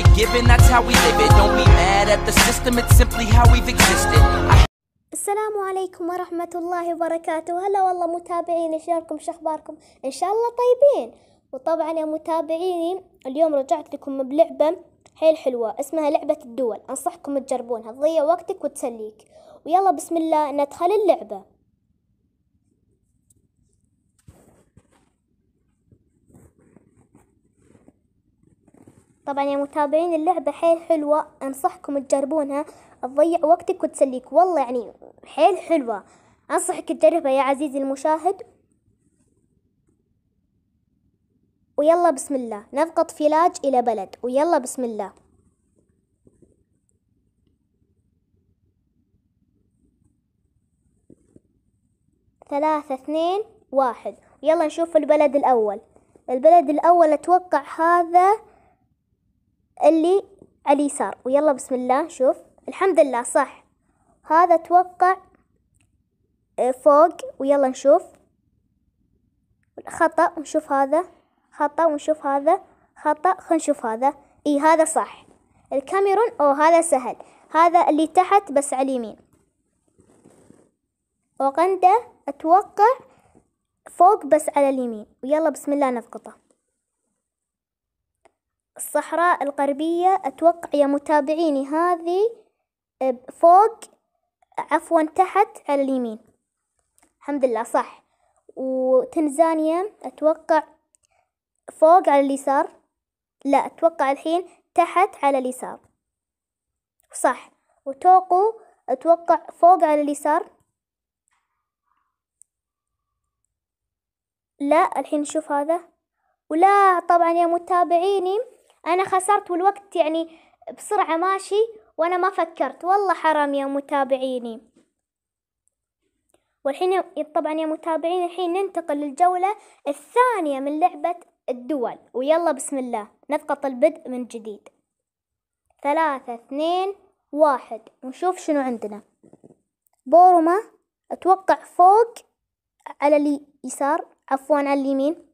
shit given, that's how we live it. Don't be mad at the system, it's simply how we've existed. السلام عليكم ورحمة الله وبركاته هلا والله متابعيني شلونكم شخباركم إن شاء الله طيبين وطبعا يا متابعيني اليوم رجعت لكم بلعبة حيل حلوة اسمها لعبة الدول أنصحكم تجربونها تضيع وقتك وتسليك ويلا بسم الله ندخل اللعبة طبعا يا متابعين اللعبة حيل حلوة أنصحكم تجربونها تضيع وقتك وتسليك والله يعني حيل حلوة أنصحك تجربها يا عزيزي المشاهد ويلا بسم الله نضغط فيلاج إلى بلد ويلا بسم الله ثلاثة اثنين واحد يلا نشوف البلد الأول البلد الأول أتوقع هذا اللي اليسار ويلا بسم الله شوف الحمد لله صح هذا توقع آه، فوق ويلا نشوف خطأ ونشوف هذا خطأ ونشوف هذا خطأ خلينا نشوف هذا اي هذا صح الكاميرون او هذا سهل هذا اللي تحت بس على اليمين اوغندا اتوقع فوق بس على اليمين ويلا بسم الله نضغطه الصحراء الغربية أتوقع يا متابعيني هذه آه، فوق عفوا تحت على اليمين الحمد لله صح وتنزانيا أتوقع فوق على اليسار لا أتوقع الحين تحت على اليسار صح وتوقو أتوقع فوق على اليسار لا الحين نشوف هذا ولا طبعا يا متابعيني أنا خسرت والوقت يعني بسرعة ماشي وأنا ما فكرت والله حرام يا متابعيني والحين طبعا يا متابعين الحين ننتقل للجولة الثانية من لعبة الدول ويلا بسم الله نضغط البدء من جديد ثلاثة اثنين واحد ونشوف شنو عندنا بورما أتوقع فوق على اليسار عفوا على اليمين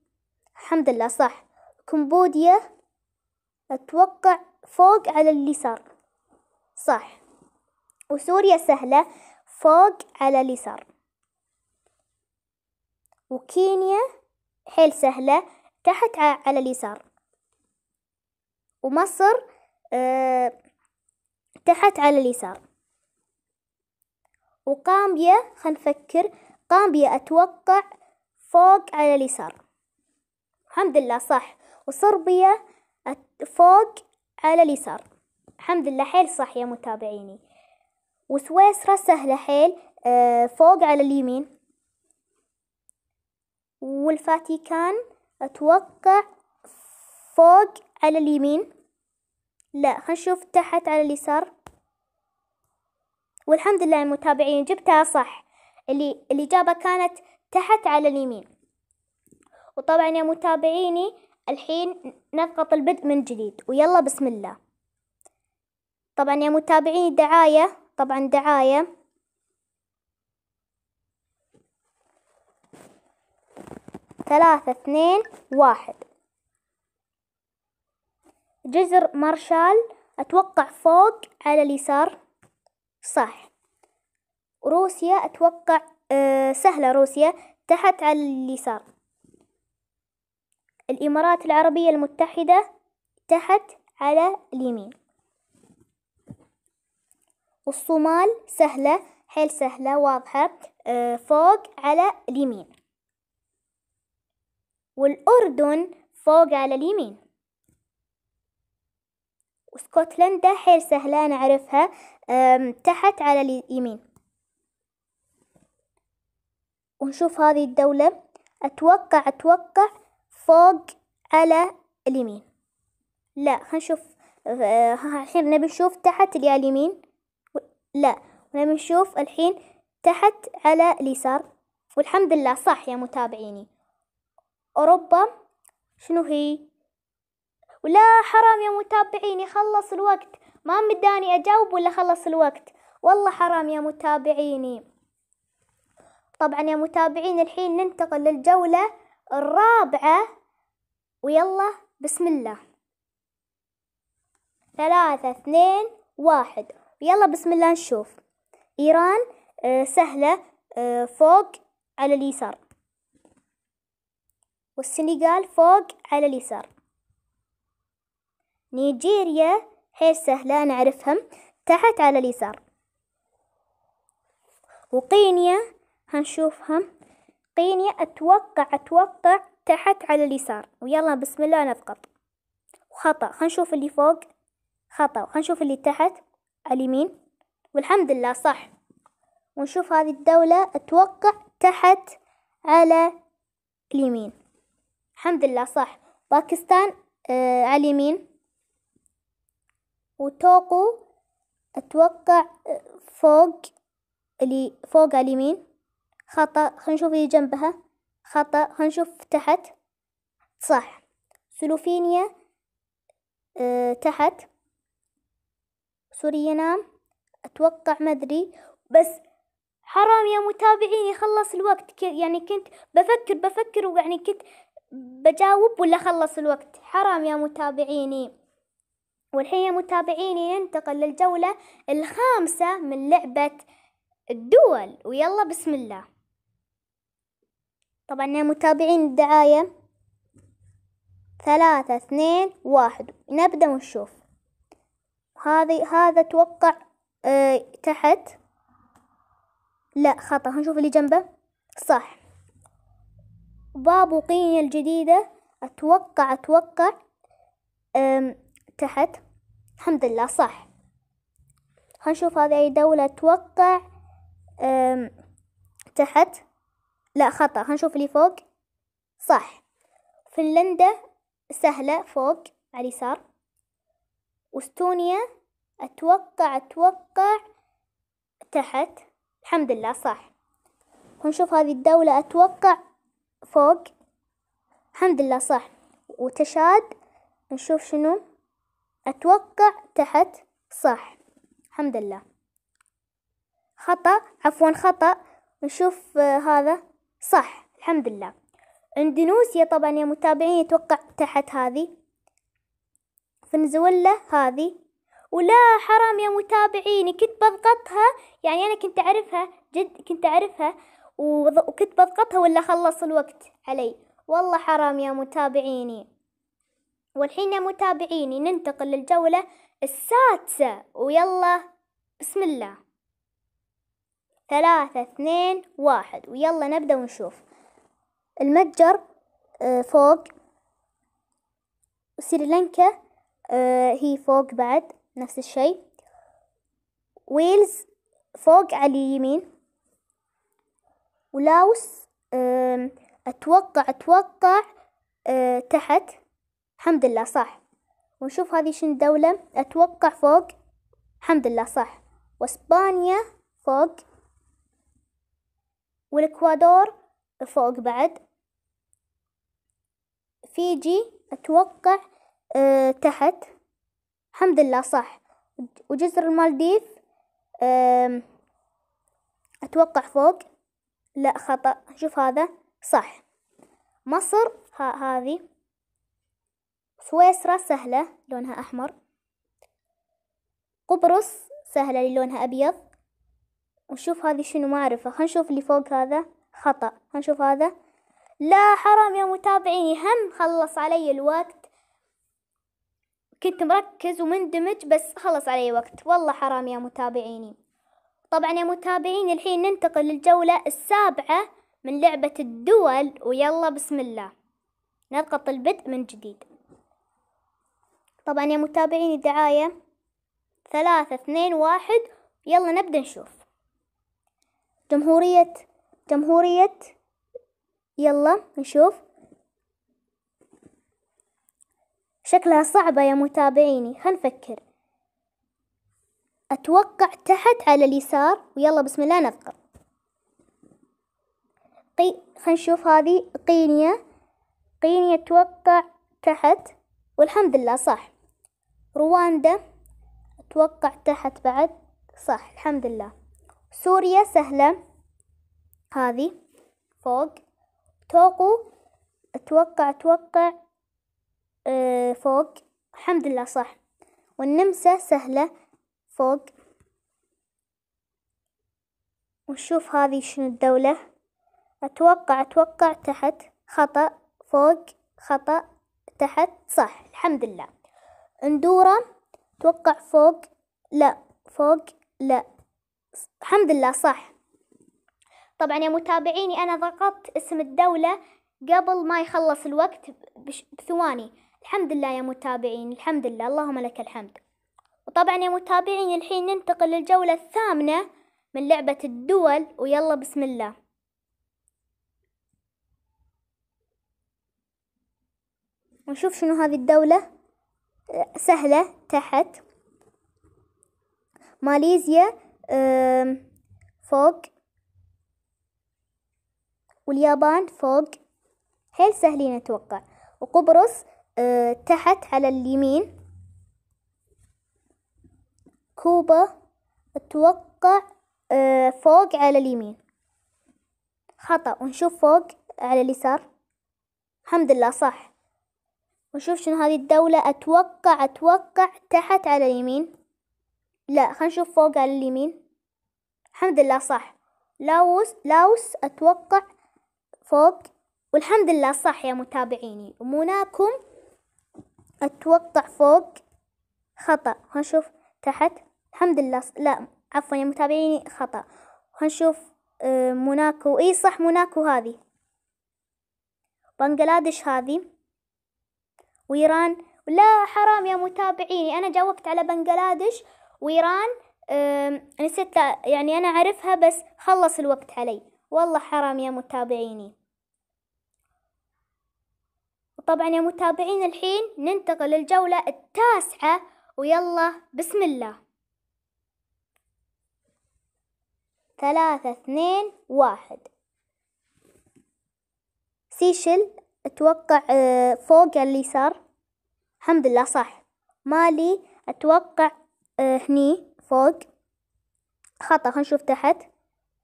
الحمد لله صح كمبوديا أتوقع فوق على اليسار صح وسوريا سهلة فوق على اليسار وكينيا حيل سهلة تحت على اليسار ومصر أه تحت على اليسار وقامبيا خنفكر قامبيا أتوقع فوق على اليسار الحمد لله صح وصربيا فوق على اليسار الحمد لله حيل صح يا متابعيني وسويسرا سهلة حيل آه، فوق على اليمين والفاتيكان أتوقع فوق على اليمين لا هنشوف تحت على اليسار والحمد لله المتابعين جبتها صح اللي الإجابة كانت تحت على اليمين وطبعا يا متابعيني الحين نضغط البدء من جديد ويلا بسم الله طبعا يا متابعيني دعاية طبعا دعاية ثلاثة اثنين واحد جزر مارشال أتوقع فوق على اليسار صح روسيا أتوقع آه، سهلة روسيا تحت على اليسار الإمارات العربية المتحدة تحت على اليمين والصومال سهلة حيل سهلة واضحة آه، فوق على اليمين والأردن فوق على اليمين واسكتلندا حيل سهلة نعرفها تحت على اليمين ونشوف هذه الدولة أتوقع أتوقع فوق على اليمين لا هنشوف آه، الحين نبي نشوف تحت اللي على اليمين لا نبي نشوف الحين تحت على اليسار والحمد لله صح يا متابعيني أوروبا شنو هي ولا حرام يا متابعيني خلص الوقت ما مداني أجاوب ولا خلص الوقت والله حرام يا متابعيني طبعا يا متابعين الحين ننتقل للجولة الرابعة ويلا بسم الله ثلاثة اثنين واحد ويلا بسم الله نشوف إيران آه، سهلة آه، فوق على اليسار والسنغال فوق على اليسار نيجيريا هي سهلة نعرفهم تحت على اليسار وقينيا هنشوفهم قيني أتوقع أتوقع تحت على اليسار ويلا بسم الله نضغط خطأ خلينا نشوف اللي فوق خطأ خنشوف نشوف اللي تحت على اليمين والحمد لله صح ونشوف هذه الدولة أتوقع تحت على اليمين الحمد لله صح باكستان آه على اليمين وتوقو أتوقع آه، فوق اللي فوق على اليمين خطأ هنشوف اللي جنبها خطأ هنشوف تحت صح سلوفينيا أه تحت سوريانام أتوقع مدري بس حرام يا متابعيني خلص الوقت يعني كنت بفكر بفكر ويعني كنت بجاوب ولا خلص الوقت حرام يا متابعيني والحين يا متابعيني ننتقل للجولة الخامسة من لعبة الدول ويلا بسم الله طبعا يا متابعين الدعاية ثلاثة اثنين واحد نبدأ ونشوف هذي هذا توقع اه تحت لا خطأ هنشوف اللي جنبه صح بابو قينيا الجديدة أتوقع أتوقع تحت الحمد لله صح هنشوف هذه أي دولة أتوقع تحت لا خطأ هنشوف اللي فوق صح فنلندا سهلة فوق على اليسار واستونيا أتوقع أتوقع تحت الحمد لله صح هنشوف هذه الدولة أتوقع فوق الحمد لله صح وتشاد نشوف شنو أتوقع تحت صح الحمد لله خطأ عفوا خطأ نشوف آه، هذا صح الحمد لله اندونيسيا طبعا يا متابعين يتوقع تحت هذه فنزويلا هذه ولا حرام يا متابعيني كنت بضغطها يعني انا كنت اعرفها جد كنت اعرفها وكنت بضغطها ولا خلص الوقت علي والله حرام يا متابعيني والحين يا متابعيني ننتقل للجولة السادسة ويلا بسم الله ثلاثة اثنين واحد ويلا نبدأ ونشوف المتجر آه، فوق سريلانكا آه، هي فوق بعد نفس الشيء ويلز فوق على اليمين ولاوس أتوقع أتوقع آه، تحت الحمد لله صح ونشوف هذه شن دولة أتوقع فوق الحمد لله صح وإسبانيا فوق والإكوادور فوق بعد فيجي أتوقع أه تحت الحمد لله صح وجزر المالديف أه أتوقع فوق لا خطأ شوف هذا صح مصر ها هذه سويسرا سهلة لونها أحمر قبرص سهلة لونها أبيض ونشوف هذه شنو معرفة نشوف اللي فوق هذا خطأ نشوف هذا لا حرام يا متابعيني هم خلص علي الوقت كنت مركز ومندمج بس خلص علي وقت والله حرام يا متابعيني طبعا يا متابعيني الحين ننتقل للجولة السابعة من لعبة الدول ويلا بسم الله نضغط البدء من جديد طبعا يا متابعيني دعاية ثلاثة اثنين واحد يلا نبدأ نشوف جمهورية جمهورية يلا نشوف شكلها صعبة يا متابعيني هنفكر أتوقع تحت على اليسار ويلا بسم الله نذكر قي خنشوف هذه قينية قينية أتوقع تحت والحمد لله صح رواندا أتوقع تحت بعد صح الحمد لله سوريا سهلة هذه فوق توقو أتوقع أتوقع أه فوق الحمد لله صح والنمسا سهلة فوق ونشوف هذه شنو الدولة أتوقع أتوقع تحت خطأ فوق خطأ تحت صح الحمد لله اندورا أتوقع فوق لا فوق لا الحمد لله صح طبعا يا متابعيني أنا ضغطت اسم الدولة قبل ما يخلص الوقت بثواني الحمد لله يا متابعين الحمد لله اللهم لك الحمد وطبعا يا متابعين الحين ننتقل للجولة الثامنة من لعبة الدول ويلا بسم الله ونشوف شنو هذه الدولة سهلة تحت ماليزيا فوق واليابان فوق حيل سهلين أتوقع وقبرص أه، تحت على اليمين كوبا أتوقع أه، فوق على اليمين خطأ ونشوف فوق على اليسار الحمد لله صح ونشوف شنو هذه الدولة أتوقع أتوقع تحت على اليمين لا خلينا نشوف فوق على اليمين الحمد لله صح لاوس لاوس أتوقع فوق والحمد لله صح يا متابعيني وموناكم أتوقع فوق خطأ نشوف تحت الحمد لله ص... لا عفوا يا متابعيني خطأ نشوف آه، موناكو اي صح موناكو هذه بنغلاديش هذه وإيران لا حرام يا متابعيني أنا جاوبت على بنغلاديش وإيران نسيت يعني أنا أعرفها بس خلص الوقت علي والله حرام يا متابعيني وطبعا يا متابعين الحين ننتقل للجولة التاسعة ويلا بسم الله ثلاثة اثنين واحد سيشل اتوقع أه، فوق اليسار الحمد لله صح مالي اتوقع آه، هني فوق خطأ هنشوف تحت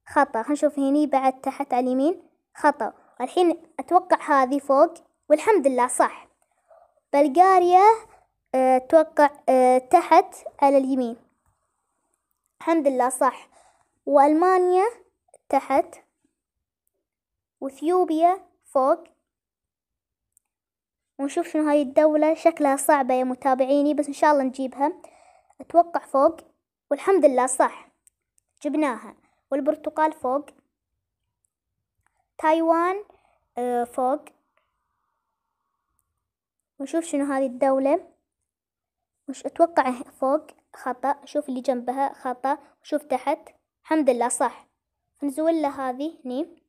خطأ هنشوف هني بعد تحت على اليمين خطأ الحين أتوقع هذه فوق والحمد لله صح بلغاريا آه، أتوقع آه، تحت على اليمين الحمد لله صح وألمانيا تحت وإثيوبيا فوق ونشوف شنو هاي الدولة شكلها صعبة يا متابعيني بس إن شاء الله نجيبها أتوقع فوق والحمد لله صح جبناها والبرتقال فوق تايوان آه، فوق ونشوف شنو هذه الدولة مش أتوقع فوق خطأ شوف اللي جنبها خطأ شوف تحت الحمد لله صح فنزويلا هذه هني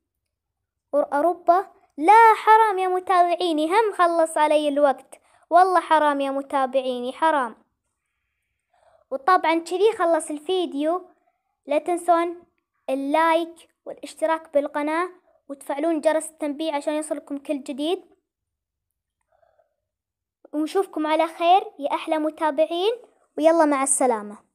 أوروبا لا حرام يا متابعيني هم خلص علي الوقت والله حرام يا متابعيني حرام وطبعا كذي خلص الفيديو لا تنسون اللايك والاشتراك بالقناة وتفعلون جرس التنبيه عشان يصلكم كل جديد ونشوفكم على خير يا أحلى متابعين ويلا مع السلامة